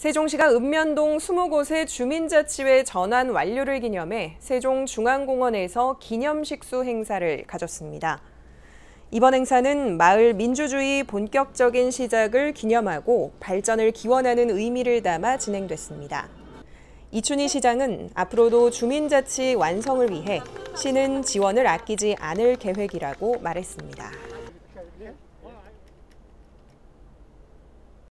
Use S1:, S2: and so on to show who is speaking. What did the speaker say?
S1: 세종시가 읍면동 20곳의 주민자치회 전환 완료를 기념해 세종중앙공원에서 기념식수 행사를 가졌습니다. 이번 행사는 마을 민주주의 본격적인 시작을 기념하고 발전을 기원하는 의미를 담아 진행됐습니다. 이춘희 시장은 앞으로도 주민자치 완성을 위해 시는 지원을 아끼지 않을 계획이라고 말했습니다.